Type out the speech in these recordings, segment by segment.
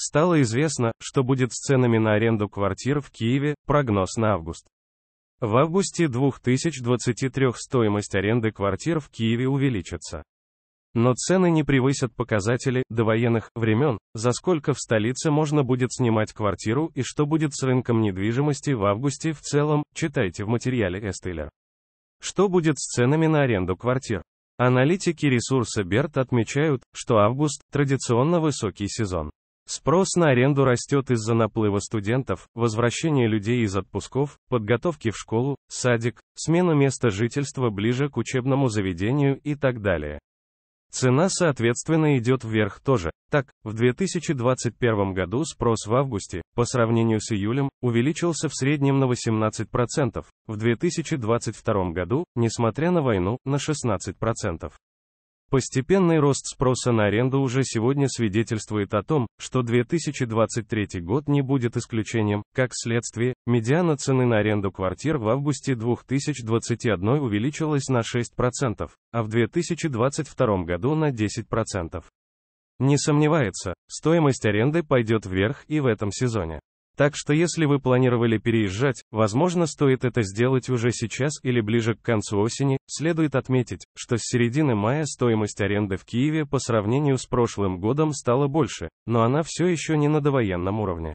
Стало известно, что будет с ценами на аренду квартир в Киеве, прогноз на август. В августе 2023 стоимость аренды квартир в Киеве увеличится. Но цены не превысят показатели до военных времен, за сколько в столице можно будет снимать квартиру и что будет с рынком недвижимости в августе в целом, читайте в материале Эстеллер. Что будет с ценами на аренду квартир? Аналитики ресурса Берт отмечают, что август – традиционно высокий сезон. Спрос на аренду растет из-за наплыва студентов, возвращения людей из отпусков, подготовки в школу, садик, смену места жительства ближе к учебному заведению и так далее. Цена, соответственно, идет вверх тоже. Так, в 2021 году спрос в августе, по сравнению с июлем, увеличился в среднем на 18%, в 2022 году, несмотря на войну, на 16%. Постепенный рост спроса на аренду уже сегодня свидетельствует о том, что 2023 год не будет исключением. Как следствие, медиана цены на аренду квартир в августе 2021 увеличилась на 6%, а в 2022 году на 10%. Не сомневается, стоимость аренды пойдет вверх и в этом сезоне. Так что если вы планировали переезжать, возможно стоит это сделать уже сейчас или ближе к концу осени, следует отметить, что с середины мая стоимость аренды в Киеве по сравнению с прошлым годом стала больше, но она все еще не на довоенном уровне.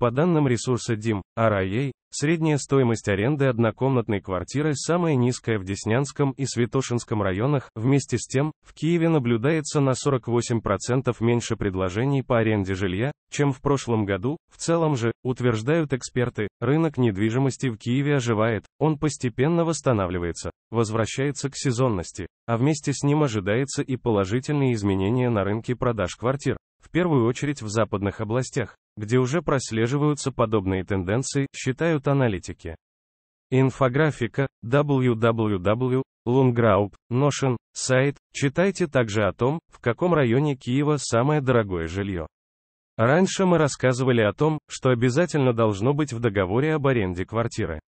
По данным ресурса DIM, RIA, средняя стоимость аренды однокомнатной квартиры самая низкая в Деснянском и Святошинском районах, вместе с тем, в Киеве наблюдается на 48% меньше предложений по аренде жилья, чем в прошлом году, в целом же, утверждают эксперты, рынок недвижимости в Киеве оживает, он постепенно восстанавливается, возвращается к сезонности, а вместе с ним ожидается и положительные изменения на рынке продаж квартир, в первую очередь в западных областях где уже прослеживаются подобные тенденции, считают аналитики. Инфографика, www, Лунграуб, сайт, читайте также о том, в каком районе Киева самое дорогое жилье. Раньше мы рассказывали о том, что обязательно должно быть в договоре об аренде квартиры.